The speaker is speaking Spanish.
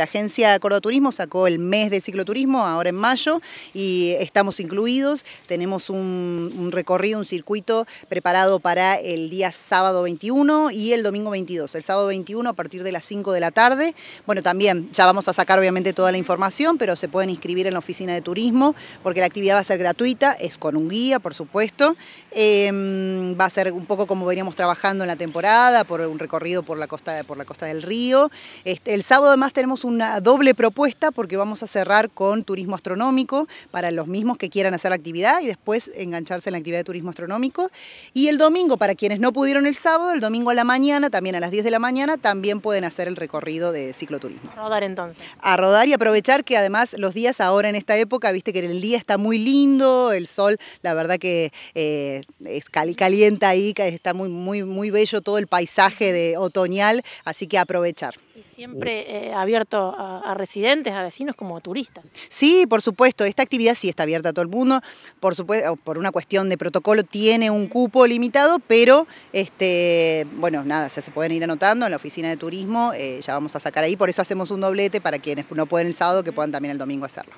La agencia Turismo sacó el mes de cicloturismo ahora en mayo y estamos incluidos. Tenemos un, recorrido, un circuito preparado para el día sábado 21 y el domingo 22. El sábado 21 a partir de las 5 de la tarde. Bueno, también ya vamos a sacar obviamente toda la información, pero se pueden inscribir en la oficina de turismo porque la actividad va a ser gratuita, es con un guía, por supuesto. Em, va a ser un poco como veníamos trabajando en la temporada, por un recorrido por la costa, por la costa del río. Este, el sábado además tenemos un una doble propuesta porque vamos a cerrar con turismo astronómico para los mismos que quieran hacer la actividad y después engancharse en la actividad de turismo astronómico. Y el domingo, para quienes no pudieron el sábado, el domingo a la mañana, también a las 10 de la mañana, también pueden hacer el recorrido de cicloturismo. A rodar entonces. A rodar y aprovechar que además los días ahora en esta época, viste que el día está muy lindo, el sol, la verdad que eh, es calienta ahí, está muy, muy, muy bello todo el paisaje de otoñal, así que aprovechar siempre eh, abierto a, residentes, a vecinos como a turistas. Sí, por supuesto, esta actividad sí está abierta a todo el mundo, por supuesto, por una cuestión de protocolo tiene un cupo limitado, pero este, bueno, nada, ya se pueden ir anotando en la oficina de turismo, eh, ya vamos a sacar ahí, por eso hacemos un doblete para quienes no pueden el sábado que puedan también el domingo hacerlo.